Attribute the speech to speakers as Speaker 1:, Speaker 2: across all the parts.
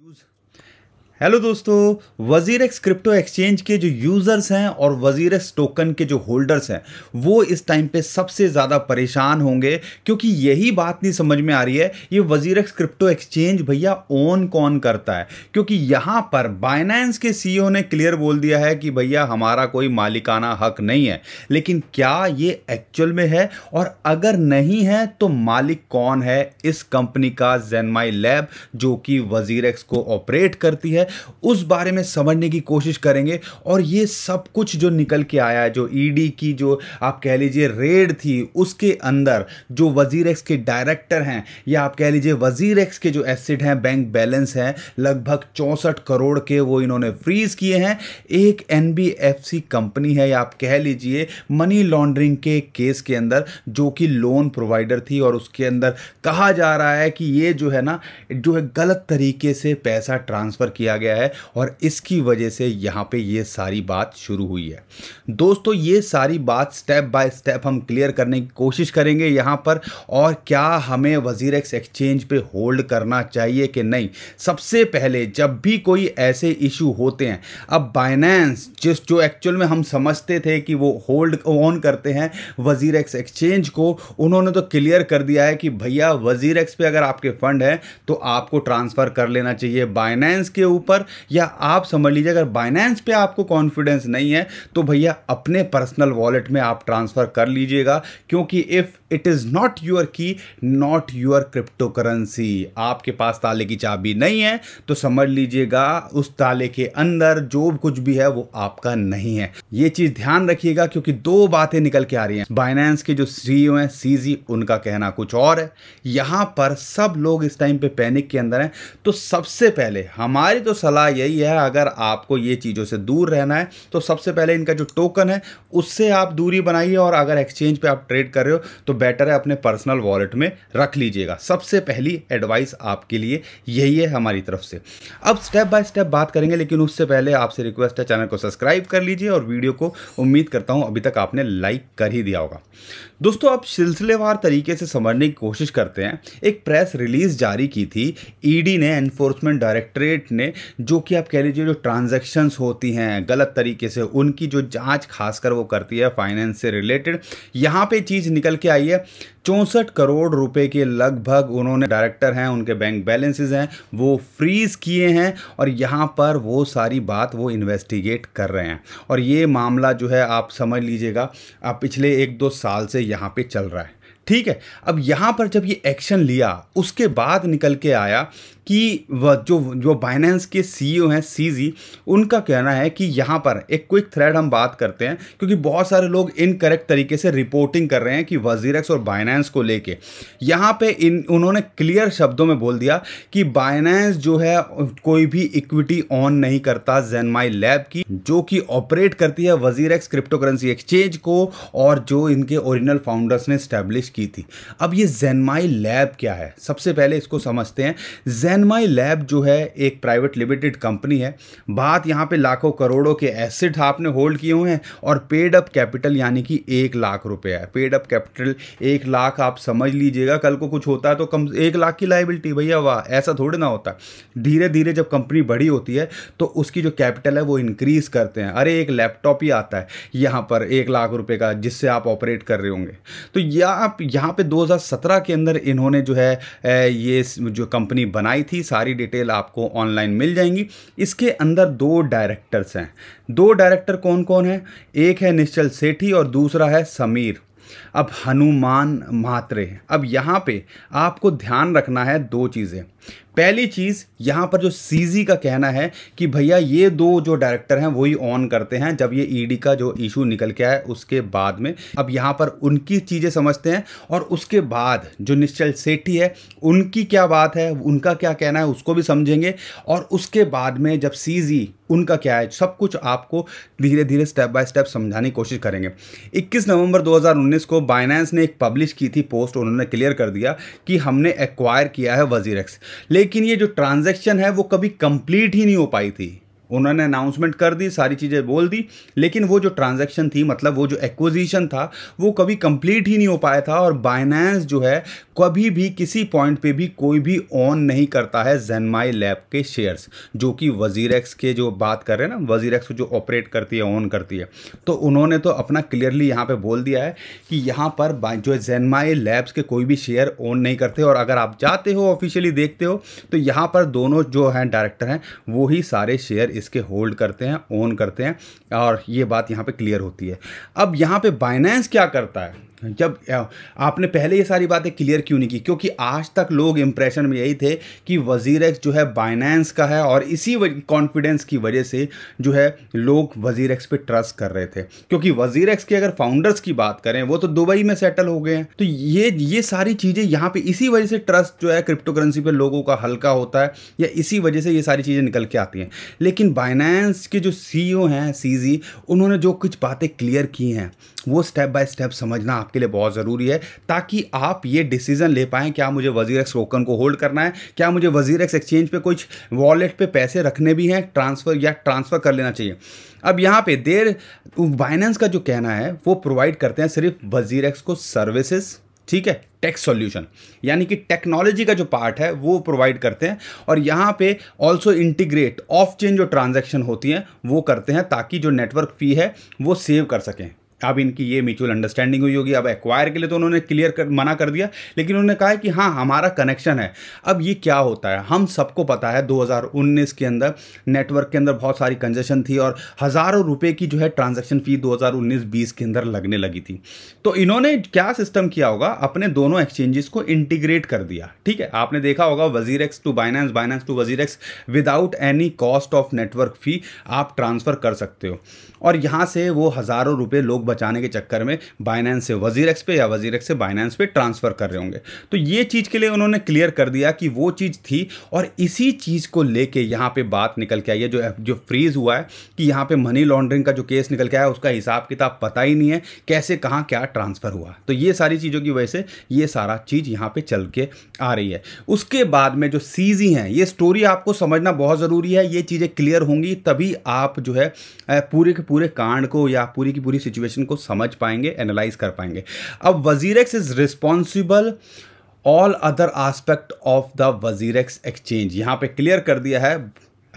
Speaker 1: use hello दोस्तों वजीर WazirX crypto exchange के जो यूज़र्स हैं और वजीर एक्स टोकन के जो होल्डर्स हैं वो इस टाइम पे सबसे ज़्यादा परेशान होंगे क्योंकि यही बात नहीं समझ में आ रही है ये वजीर एक्स क्रिप्टो एक्सचेंज भैया ओन कौन करता है क्योंकि यहाँ पर बाइनेंस के सीईओ e ने क्लियर बोल दिया है कि भैया हमारा कोई मालिकाना हक नहीं है लेकिन क्या ये एक्चुअल में है और अगर नहीं है तो मालिक कौन है इस कंपनी का जेनमाई लैब जो कि वजीर एक्स को ऑपरेट करती है उस बारे में समझने की कोशिश करेंगे और ये सब कुछ जो निकल के आया है जो ईडी e की जो आप कह लीजिए रेड थी उसके अंदर जो वजीर एक्स के डायरेक्टर हैं या आप कह लीजिए वजीर एक्स के जो एसिड हैं बैंक बैलेंस हैं लगभग चौंसठ करोड़ के वो इन्होंने फ्रीज किए हैं एक एन कंपनी है या आप कह लीजिए मनी लॉन्ड्रिंग के केस के अंदर जो कि लोन प्रोवाइडर थी और उसके अंदर कहा जा रहा है कि ये जो है ना जो है गलत तरीके से पैसा ट्रांसफ़र किया गया है और इसकी वजह से यहाँ पे ये सारी बात शुरू हुई है दोस्तों ये सारी बात स्टेप बाय स्टेप हम क्लियर करने की कोशिश करेंगे यहाँ पर और क्या हमें वजीर एक्स एक्सचेंज पे होल्ड करना चाहिए कि नहीं सबसे पहले जब भी कोई ऐसे इशू होते हैं अब बाइनेंस जिस जो एक्चुअल में हम समझते थे कि वो होल्ड ऑन करते हैं वजीर एक्स एक्सचेंज को उन्होंने तो क्लियर कर दिया है कि भैया वजीर एक्स पे अगर आपके फंड हैं तो आपको ट्रांसफ़र कर लेना चाहिए बाइनेंस के ऊपर ऊपर या आप समझ लीजिए अगर बाइनेंस पे आपको कॉन्फिडेंस नहीं है तो भैया अपने पर्सनल वॉलेट में आप ट्रांसफ़र कर लीजिएगा क्योंकि if it is not your key not your cryptocurrency आपके पास ताले की चाबी नहीं है तो समझ लीजिएगा उस ताले के अंदर जो कुछ भी है वो आपका नहीं है ये चीज़ ध्यान रखिएगा क्योंकि दो बातें निकल के आ रही हैं बाइनेंस के जो सीईओ e हैं सीजी उनका कहना कुछ और है यहां पर सब लोग इस टाइम पे पैनिक के अंदर हैं तो सबसे पहले हमारी तो तो सलाह यही है अगर आपको ये चीज़ों से दूर रहना है तो सबसे पहले इनका जो टोकन है उससे आप दूरी बनाइए और अगर एक्सचेंज पे आप ट्रेड कर रहे हो तो बेटर है अपने पर्सनल वॉलेट में रख लीजिएगा सबसे पहली एडवाइस आपके लिए यही है हमारी तरफ से अब स्टेप बाय स्टेप बात करेंगे लेकिन उससे पहले आपसे रिक्वेस्ट है चैनल को सब्सक्राइब कर लीजिए और वीडियो को उम्मीद करता हूँ अभी तक आपने लाइक कर ही दिया होगा दोस्तों अब सिलसिलेवार तरीके से समझने की कोशिश करते हैं एक प्रेस रिलीज जारी की थी ईडी e ने एनफोर्समेंट डायरेक्टरेट ने जो कि आप कह लीजिए जो ट्रांजैक्शंस होती हैं गलत तरीके से उनकी जो जांच खासकर वो करती है फाइनेंस से रिलेटेड यहाँ पे चीज़ निकल के आई है चौंसठ करोड़ रुपए के लगभग उन्होंने डायरेक्टर हैं उनके बैंक बैलेंसेस हैं वो फ्रीज किए हैं और यहाँ पर वो सारी बात वो इन्वेस्टिगेट कर रहे हैं और ये मामला जो है आप समझ लीजिएगा पिछले एक दो साल से यहाँ पे चल रहा है ठीक है अब यहाँ पर जब ये एक्शन लिया उसके बाद निकल के आया कि वह जो जो बाइनेंस के सी e हैं सी उनका कहना है कि यहाँ पर एक क्विक थ्रेड हम बात करते हैं क्योंकि बहुत सारे लोग इनकरेक्ट तरीके से रिपोर्टिंग कर रहे हैं कि वजीरक्स और बाइनेंस को लेके यहाँ पे इन उन्होंने क्लियर शब्दों में बोल दिया कि बाइनेंस जो है कोई भी इक्विटी ऑन नहीं करता जेनमाई लैब की जो कि ऑपरेट करती है वजीरेक्स क्रिप्टो करेंसी एक्सचेंज को और जो इनके ओरिजिनल फाउंडर्स ने स्टैब्लिश की थी अब ये जेनमाई लैब क्या है सबसे पहले इसको समझते हैं जैनमाई लैब जो है एक प्राइवेट लिमिटेड कंपनी है बात यहाँ पे लाखों करोड़ों के एसेट आपने होल्ड किए हुए हैं और पेड अप कैपिटल यानी कि एक लाख रुपया है पेड अप कैपिटल एक लाख आप समझ लीजिएगा कल को कुछ होता है तो कम एक लाख की लाइबिलिटी भैया वाह ऐसा थोड़ी ना होता धीरे धीरे जब कंपनी बड़ी होती है तो उसकी जो कैपिटल है वो इंक्रीज करते हैं अरे एक लैपटॉप ही आता है यहाँ पर एक लाख रुपये का जिससे आप ऑपरेट कर रहे होंगे तो या आप यहाँ पे दो के अंदर इन्होंने जो है ये जो कंपनी बनाई आई थी सारी डिटेल आपको ऑनलाइन मिल जाएंगी इसके अंदर दो डायरेक्टर्स हैं दो डायरेक्टर कौन कौन है एक है निश्चल सेठी और दूसरा है समीर अब हनुमान मात्रे अब यहाँ पे आपको ध्यान रखना है दो चीज़ें पहली चीज़ यहां पर जो सीजी का कहना है कि भैया ये दो जो डायरेक्टर हैं वही ऑन करते हैं जब ये ईडी e का जो इशू निकल के आया उसके बाद में अब यहां पर उनकी चीज़ें समझते हैं और उसके बाद जो निश्चल सेठी है उनकी क्या बात है उनका क्या कहना है उसको भी समझेंगे और उसके बाद में जब सीजी उनका क्या है सब कुछ आपको धीरे धीरे स्टेप बाय स्टेप समझाने की कोशिश करेंगे 21 नवंबर 2019 को बाइनेंस ने एक पब्लिश की थी पोस्ट उन्होंने क्लियर कर दिया कि हमने एक्वायर किया है वजीरेक्स लेकिन लेकिन ये जो ट्रांजैक्शन है वो कभी कंप्लीट ही नहीं हो पाई थी उन्होंने अनाउंसमेंट कर दी सारी चीज़ें बोल दी लेकिन वो जो ट्रांजैक्शन थी मतलब वो जो एक्विजिशन था वो कभी कंप्लीट ही नहीं हो पाया था और बाइनेंस जो है कभी भी किसी पॉइंट पे भी कोई भी ऑन नहीं करता है जेनमाई लैब के शेयर्स जो कि वजीर के जो बात कर रहे हैं ना वजीरेक्स जो ऑपरेट करती है ऑन करती है तो उन्होंने तो अपना क्लियरली यहाँ पर बोल दिया है कि यहाँ पर जो जेनमाई लैब्स के कोई भी शेयर ऑन नहीं करते और अगर आप जाते हो ऑफिशियली देखते हो तो यहाँ पर दोनों जो हैं डायरेक्टर हैं वो ही सारे शेयर इसके होल्ड करते हैं ओन करते हैं और ये बात यहाँ पे क्लियर होती है अब यहाँ पे बाइनेंस क्या करता है जब आपने पहले ये सारी बातें क्लियर क्यों नहीं की क्योंकि आज तक लोग इम्प्रेशन में यही थे कि वजीर एक्स जो है बाइनेंस का है और इसी कॉन्फिडेंस की वजह से जो है लोग वजीर एक्स पे ट्रस्ट कर रहे थे क्योंकि वजीर एक्स के अगर फाउंडर्स की बात करें वो तो दुबई में सेटल हो गए हैं तो ये ये सारी चीज़ें यहाँ पर इसी वजह से ट्रस्ट जो है क्रिप्टो करेंसी पर लोगों का हल्का होता है या इसी वजह से ये सारी चीज़ें निकल के आती हैं लेकिन बाइनेंस के जो सी हैं सी उन्होंने जो कुछ बातें क्लियर की हैं वो स्टेप बाय स्टेप समझना आप आपके लिए बहुत ज़रूरी है ताकि आप ये डिसीजन ले पाएँ क्या मुझे वजीर एक्स टोकन को होल्ड करना है क्या मुझे वजीर एक्स एक्सचेंज पर कुछ वॉलेट पर पैसे रखने भी हैं ट्रांसफ़र या ट्रांसफ़र कर लेना चाहिए अब यहाँ पे देर बाइनेंस का जो कहना है वो प्रोवाइड करते हैं सिर्फ वजीर एक्स को सर्विसेज ठीक है टेक सॉल्यूशन यानी कि टेक्नोलॉजी का जो पार्ट है वो प्रोवाइड करते हैं और यहाँ पे ऑल्सो इंटीग्रेट ऑफ चेन जो ट्रांजैक्शन होती हैं वो करते हैं ताकि जो नेटवर्क फी है वो सेव कर सकें अब इनकी ये म्यूचुअल अंडरस्टैंडिंग हुई होगी अब एक्वायर के लिए तो उन्होंने क्लियर कर मना कर दिया लेकिन उन्होंने कहा कि हाँ हमारा कनेक्शन है अब ये क्या होता है हम सबको पता है 2019 के अंदर नेटवर्क के अंदर बहुत सारी कंजेशन थी और हज़ारों रुपये की जो है ट्रांजेक्शन फ़ी 2019-20 के अंदर लगने लगी थी तो इन्होंने क्या सिस्टम किया होगा अपने दोनों एक्सचेंजेस को इंटीग्रेट कर दिया ठीक है आपने देखा होगा WazirX to Binance Binance to WazirX without any cost of network fee आप ट्रांसफ़र कर सकते हो और यहाँ से वो हज़ारों रुपये लोग बचाने के चक्कर में बाइनेंस से वजीरक्स पे या वजीरक्स से बाइनेंस पे ट्रांसफ़र कर रहे होंगे तो ये चीज़ के लिए उन्होंने क्लियर कर दिया कि वो चीज़ थी और इसी चीज़ को लेके यहां पे बात निकल के आई है जो जो फ्रीज़ हुआ है कि यहां पे मनी लॉन्ड्रिंग का जो केस निकल के आया उसका हिसाब किताब पता ही नहीं है कैसे कहां क्या ट्रांसफ़र हुआ तो ये सारी चीज़ों की वजह से ये सारा चीज़ यहां पर चल के आ रही है उसके बाद में जो सीजी है ये स्टोरी आपको समझना बहुत ज़रूरी है ये चीज़ें क्लियर होंगी तभी आप जो है पूरे के पूरे कांड को या पूरी की पूरी सिचुएशन सिचुएशन को समझ पाएंगे एनालाइज कर पाएंगे अब WazirX is responsible all other aspect of the WazirX exchange यहाँ पे क्लियर कर दिया है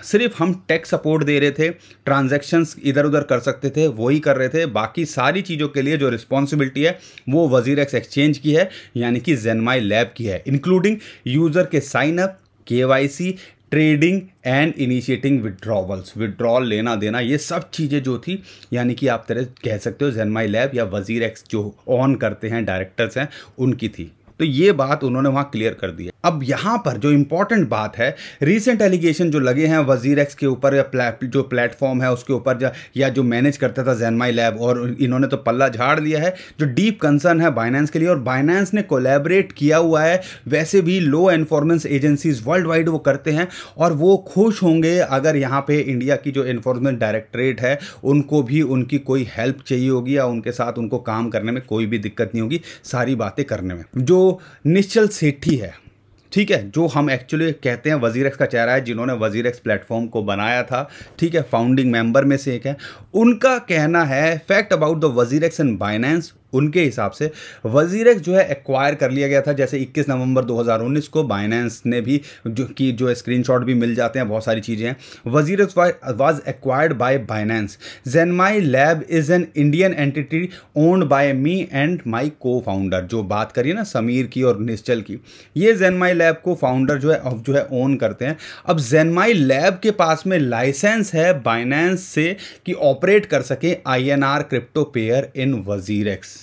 Speaker 1: सिर्फ हम टैक्स सपोर्ट दे रहे थे ट्रांजैक्शंस इधर उधर कर सकते थे वही कर रहे थे बाकी सारी चीज़ों के लिए जो रिस्पॉन्सिबिलिटी है वो वजीर एक्स एक्सचेंज की है यानी कि जेनमाई लैब की है इंक्लूडिंग यूज़र के signup K Y C trading and initiating withdrawals withdrawal लेना देना ये सब चीज़ें जो थी यानी कि आप तरह कह सकते हो माई लैब या वजीर एक्स जो ऑन करते हैं डायरेक्टर्स हैं उनकी थी तो ये बात उन्होंने वहाँ क्लियर कर दी अब यहाँ पर जो इम्पॉर्टेंट बात है रिसेंट एलिगेशन जो लगे हैं वजीर एक्स के ऊपर या प्लेट जो प्लेटफॉर्म है उसके ऊपर या जो मैनेज करता था जैनमाई लैब और इन्होंने तो पल्ला झाड़ लिया है जो डीप कंसर्न है बाइनेंस के लिए और बाइनेंस ने कोलेबरेट किया हुआ है वैसे भी law enforcement agencies worldwide वो करते हैं और वो खुश होंगे अगर यहाँ पर इंडिया की जो इन्फोर्समेंट डायरेक्टरेट है उनको भी उनकी कोई हेल्प चाहिए होगी या उनके साथ उनको काम करने में कोई भी दिक्कत नहीं होगी सारी बातें करने में जो निश्चल सेठी है ठीक है जो हम एक्चुअली कहते हैं वजीरेक्स का चेहरा है जिन्होंने एक्स प्लेटफॉर्म को बनाया था ठीक है फाउंडिंग मेंबर में से एक है उनका कहना है fact about the WazirX and Binance उनके हिसाब से वजीरेक्स जो है एक्वायर कर लिया गया था जैसे 21 नवंबर 2019 को बाइनेंस ने भी जो कि जो स्क्रीनशॉट भी मिल जाते हैं बहुत सारी चीज़ें हैं Wazir was acquired by Binance Zanmai lab is an Indian entity owned by me and my cofounder जो बात करिए ना समीर की और निश्चल की ये जेनमाई लैब को फाउंडर जो है अब जो है ओन करते हैं अब जेनमाई लैब के पास में लाइसेंस है बाइनेंस से कि ऑपरेट कर सके आई क्रिप्टो पेयर इन वजीरक्स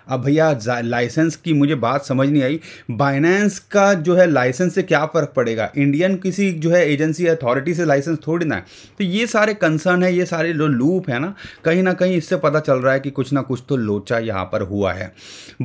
Speaker 1: अब भैया लाइसेंस की मुझे बात समझ नहीं आई बाइनेंस का जो है लाइसेंस से क्या फ़र्क पड़ेगा इंडियन किसी जो है एजेंसी अथॉरिटी से लाइसेंस थोड़ी ना है तो ये सारे कंसर्न है ये सारे जो लूप है ना कहीं ना कहीं इससे पता चल रहा है कि कुछ ना कुछ तो लोचा यहाँ पर हुआ है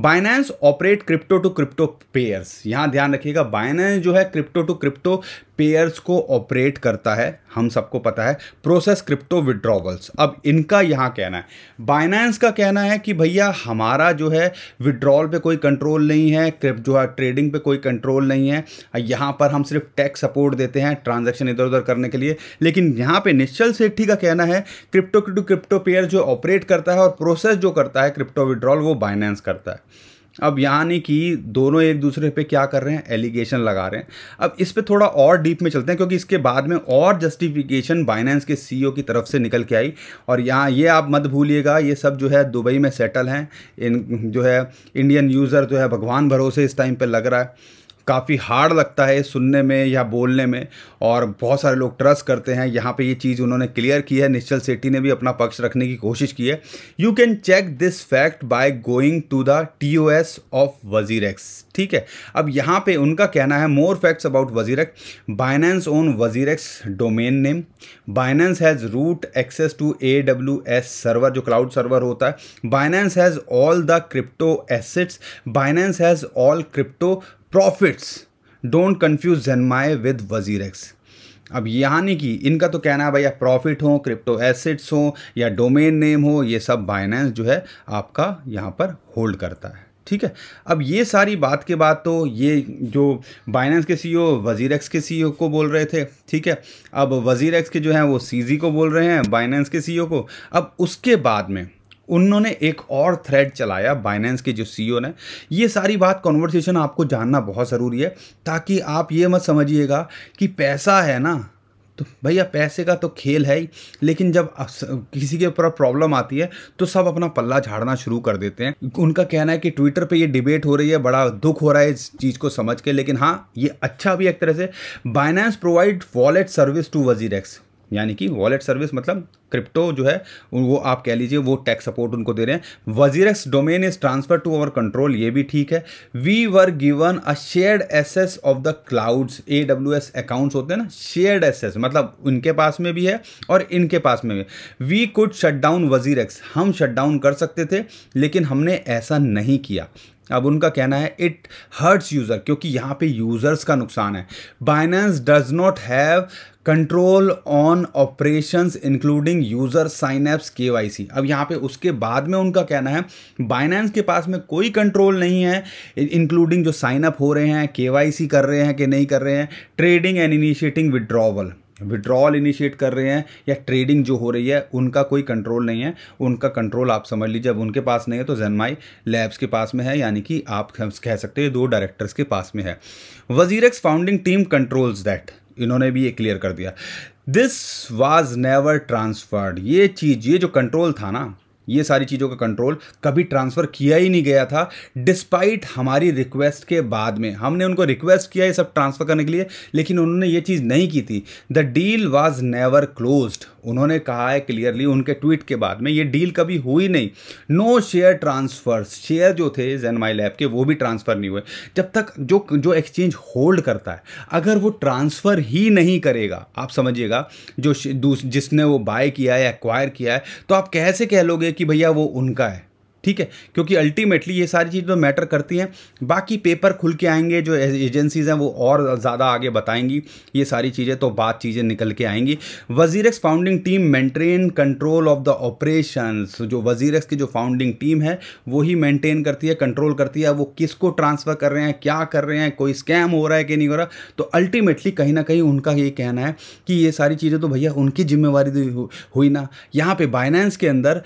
Speaker 1: Binance operate crypto to crypto pairs यहाँ ध्यान रखिएगा बाइनेंस जो है क्रिप्टो टू क्रिप्टो पेयर्स को ऑपरेट करता है हम सबको पता है प्रोसेस क्रिप्टो विड्रॉवल्स अब इनका यहाँ कहना है बाइनेंस का कहना है कि भैया हमारा जो जो है विड्रॉल पे कोई कंट्रोल नहीं है जो है ट्रेडिंग पे कोई कंट्रोल नहीं है यहाँ पर हम सिर्फ टैक्स सपोर्ट देते हैं ट्रांजेक्शन इधर उधर करने के लिए लेकिन यहाँ पर निश्चल सेठी का कहना है क्रिप्टो टू क्रिप्टो पेयर जो ऑपरेट करता है और प्रोसेस जो करता है क्रिप्टो विड्रॉल वो बाइनेंस करता है अब यहाँ नहीं कि दोनों एक दूसरे पे क्या कर रहे हैं एलिगेशन लगा रहे हैं अब इस पे थोड़ा और डीप में चलते हैं क्योंकि इसके बाद में और जस्टिफिकेशन बाइनेंस के सीईओ e की तरफ से निकल के आई और यहाँ ये आप मत भूलिएगा ये सब जो है दुबई में सेटल हैं इन जो है इंडियन यूज़र जो है भगवान भरोसे इस टाइम पर लग रहा है काफ़ी हार्ड लगता है सुनने में या बोलने में और बहुत सारे लोग ट्रस्ट करते हैं यहाँ पे ये चीज़ उन्होंने क्लियर की है निश्चल सेट्टी ने भी अपना पक्ष रखने की कोशिश की है you can check this fact by going to the T O S of X ठीक है अब यहाँ पे उनका कहना है more facts about X Binance own WazirX domain name Binance has root access to A W S server जो cloud server होता है Binance has all the crypto assets Binance has all crypto profits don't जन Zanmai with वजीर x अब यानी कि इनका तो कहना है भैया प्रॉफिट हो क्रिप्टो एसेट्स हो या डोमेन नेम हो ये सब बाइनेंस जो है आपका यहाँ पर होल्ड करता है ठीक है अब ये सारी बात के बाद तो ये जो बाइनेंस के ओ वजीर एक्स के सी ओ e को बोल रहे थे ठीक है अब वजीर एक्स के जो हैं वो सी जी को बोल रहे हैं बाइनेंस के सी ओ e को अब उसके बाद में उन्होंने एक और थ्रेड चलाया बाइनेंस के जो सी e ने ये सारी बात कॉन्वर्सेशन आपको जानना बहुत ज़रूरी है ताकि आप ये मत समझिएगा कि पैसा है ना तो भैया पैसे का तो खेल है ही लेकिन जब किसी के ऊपर प्रॉब्लम आती है तो सब अपना पल्ला झाड़ना शुरू कर देते हैं उनका कहना है कि ट्विटर पे ये डिबेट हो रही है बड़ा दुख हो रहा है इस चीज़ को समझ के लेकिन हाँ ये अच्छा भी एक तरह से Binance provide wallet service to WazirX यानी कि वॉलेट सर्विस मतलब क्रिप्टो जो है वो आप कह लीजिए वो टैक्स सपोर्ट उनको दे रहे हैं WazirX domain is transfer to our control ये भी ठीक है we were given a shared access of the clouds A W S accounts होते हैं ना शेयर्ड एसेस मतलब उनके पास में भी है और इनके पास में भी we could shut down WazirX हम शट डाउन कर सकते थे लेकिन हमने ऐसा नहीं किया अब उनका कहना है इट हर्ट्स यूज़र क्योंकि यहाँ पे यूज़र्स का नुकसान है Binance does not have control on operations including user apps K Y C अब यहाँ पे उसके बाद में उनका कहना है बाइनेंस के पास में कोई कंट्रोल नहीं है इंक्लूडिंग जो साइनअप हो रहे हैं के वाई सी कर रहे हैं कि नहीं कर रहे हैं trading and initiating withdrawal withdrawal initiate कर रहे हैं या ट्रेडिंग जो हो रही है उनका कोई कंट्रोल नहीं है उनका कंट्रोल आप समझ लीजिए अब उनके पास नहीं है तो जनमाई लैब्स के पास में है यानी कि आप कह सकते हैं दो डायरेक्टर्स के पास में है ex founding team controls that इन्होंने भी ये क्लियर कर दिया दिस वॉज नेवर ट्रांसफर्ड ये चीज़ ये जो कंट्रोल था ना ये सारी चीज़ों का कंट्रोल कभी ट्रांसफ़र किया ही नहीं गया था डिस्पाइट हमारी रिक्वेस्ट के बाद में हमने उनको रिक्वेस्ट किया ये सब ट्रांसफ़र करने के लिए लेकिन उन्होंने ये चीज़ नहीं की थी the deal was never closed उन्होंने कहा है क्लियरली उनके ट्वीट के बाद में ये डील कभी हुई नहीं नो शेयर ट्रांसफ़र शेयर जो थे जैन माई लैब के वो भी ट्रांसफ़र नहीं हुए जब तक जो जो एक्सचेंज होल्ड करता है अगर वो ट्रांसफ़र ही नहीं करेगा आप समझिएगा जो जिसने वो बाय किया है एक्वायर किया है तो आप कैसे कह लोगे कि भैया वो उनका है ठीक है क्योंकि अल्टीमेटली ये सारी चीज़ तो मैटर करती हैं बाकी पेपर खुल के आएंगे जो एजेंसीज़ हैं वो और ज़्यादा आगे बताएंगी ये सारी चीज़ें तो बात चीज़ें निकल के आएंगी WazirX founding team maintain control of the operation जो वजीरक्स की जो फाउंडिंग टीम है वो ही मेंटेन करती है कंट्रोल करती है वो किसको ट्रांसफ़र कर रहे हैं क्या कर रहे हैं कोई स्कैम हो रहा है कि नहीं हो रहा तो अल्टीमेटली कहीं ना कहीं उनका ये कहना है कि ये सारी चीज़ें तो भैया उनकी जिम्मेवारी तो हुई ना यहाँ पर बाइनेंस के अंदर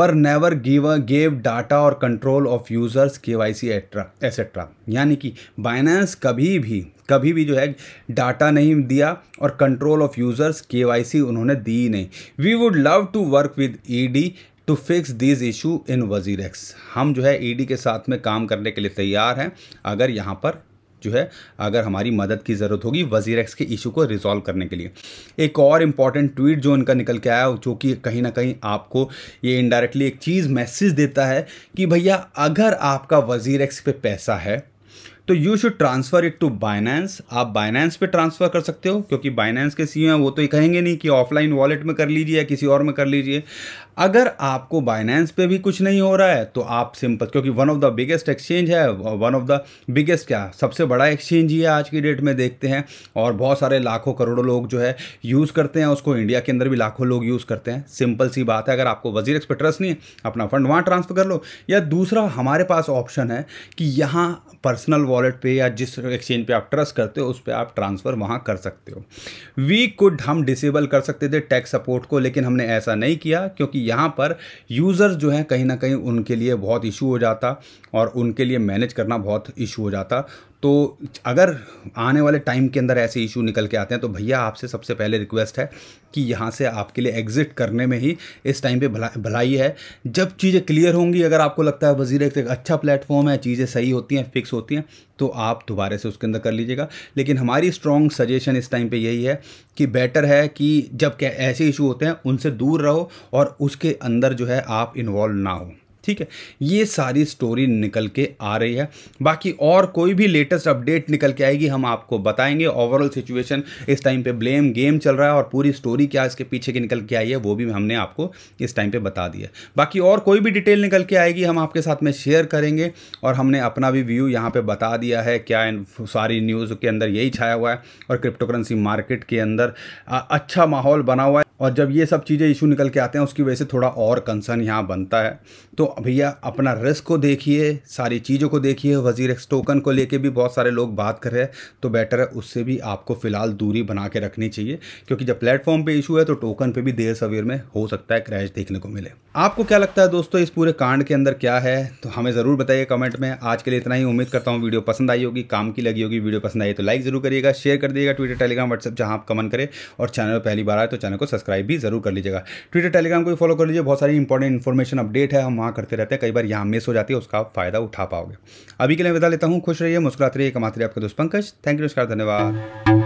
Speaker 1: we're never give gave data और control of users K Y C etcetera यानी कि बाइनेंस कभी भी कभी भी जो है डाटा नहीं दिया और control of users K Y C उन्होंने दी नहीं we would love to work with E D to fix this issue in WazirX हम जो है ई e डी के साथ में काम करने के लिए तैयार हैं अगर यहाँ पर जो है अगर हमारी मदद की ज़रूरत होगी वजीर एक्स के इशू को रिजॉल्व करने के लिए एक और इंपॉर्टेंट ट्वीट जो उनका निकल के आया जो कि कहीं ना कहीं आपको ये इनडायरेक्टली एक चीज़ मैसेज देता है कि भैया अगर आपका वजीर एक्स पे पैसा है तो you should transfer it to Binance आप बाइनेंस पे ट्रांसफ़र कर सकते हो क्योंकि बाइनेंस के सीईओ e हैं वो तो ये कहेंगे नहीं कि ऑफलाइन वॉलेट में कर लीजिए या किसी और में कर लीजिए अगर आपको बाइनेंस पे भी कुछ नहीं हो रहा है तो आप सिंपल क्योंकि one of the biggest exchange है वन ऑफ द बिगेस्ट क्या सबसे बड़ा एक्सचेंज ही है आज की डेट में देखते हैं और बहुत सारे लाखों करोड़ों लोग जो है यूज़ करते हैं उसको इंडिया के अंदर भी लाखों लोग यूज़ करते हैं सिंपल सी बात है अगर आपको वजीर एक्स पे ट्रस्ट नहीं है अपना फंड वहाँ ट्रांसफ़र कर लो या दूसरा हमारे पास ऑप्शन है कि यहाँ पर्सनल वॉलेट पे या जिस एक्सचेंज पे आप ट्रस्ट करते हो उस पर आप ट्रांसफ़र वहाँ कर सकते हो वी कुड हम डिसेबल कर सकते थे टैक्स सपोर्ट को लेकिन हमने ऐसा नहीं किया क्योंकि यहाँ पर यूज़र्स जो हैं कहीं ना कहीं उनके लिए बहुत इशू हो जाता और उनके लिए मैनेज करना बहुत इशू हो जाता तो अगर आने वाले टाइम के अंदर ऐसे इशू निकल के आते हैं तो भैया आपसे सबसे पहले रिक्वेस्ट है कि यहाँ से आपके लिए एग्ज़िट करने में ही इस टाइम पे भला भलाई है जब चीज़ें क्लियर होंगी अगर आपको लगता है वजीर एक अच्छा प्लेटफॉर्म है चीज़ें सही होती हैं फिक्स होती हैं तो आप दोबारा से उसके अंदर कर लीजिएगा लेकिन हमारी स्ट्रॉन्ग सजेशन इस टाइम पर यही है कि बेटर है कि जब ऐसे इशू होते हैं उनसे दूर रहो और उसके अंदर जो है आप इन्वॉल्व ना हो ठीक है ये सारी स्टोरी निकल के आ रही है बाकी और कोई भी लेटेस्ट अपडेट निकल के आएगी हम आपको बताएंगे ओवरऑल सिचुएशन इस टाइम पे ब्लेम गेम चल रहा है और पूरी स्टोरी क्या इसके पीछे की निकल के आई है वो भी हमने आपको इस टाइम पे बता दिया बाकी और कोई भी डिटेल निकल के आएगी हम आपके साथ में शेयर करेंगे और हमने अपना भी व्यू यहाँ पर बता दिया है क्या सारी न्यूज़ के अंदर यही छाया हुआ है और क्रिप्टो करेंसी मार्केट के अंदर अच्छा माहौल बना हुआ है और जब ये सब चीज़ें इशू निकल के आते हैं उसकी वजह से थोड़ा और कंसर्न यहाँ बनता है तो भैया अपना रिस्क को देखिए सारी चीज़ों को देखिए वजीर एक्स टोकन को लेके भी बहुत सारे लोग बात कर रहे हैं तो बेटर है उससे भी आपको फ़िलहाल दूरी बना के रखनी चाहिए क्योंकि जब प्लेटफॉर्म पर इशू है तो टोकन पर भी देर सवेर में हो सकता है क्रैश देखने को मिले आपको क्या लगता है दोस्तों इस पूरे कांड के अंदर क्या है तो हमें ज़रूर बताइए कमेंट में आज के लिए इतना ही उम्मीद करता हूँ वीडियो पसंद आई होगी काम की लगी होगी वीडियो पसंद आई तो लाइक ज़रूर करिएगा शेयर कर दिएगा ट्विटर टेलीग्राम व्हाट्सअप जहाँ आप कमेंट करें और चैनल पहली बार आए तो चैनल को सब्सक्राइब सब्सक्राइब भी जरूर कर लीजिएगा ट्विटर टेलीग्राम को भी फॉलो कर लीजिए बहुत सारी इंपॉर्टेंट इन्फॉर्मेशन अपडेट है हम वहाँ करते रहते हैं कई बार यहाँ मिस हो जाती है उसका फायदा उठा पाओगे अभी के लिए विदा लेता हूँ खुश रहिए मुस्कुराते रहिए कमाते रहिए आपके दोस्त पंकज थैंक यू नमस्कार धन्यवाद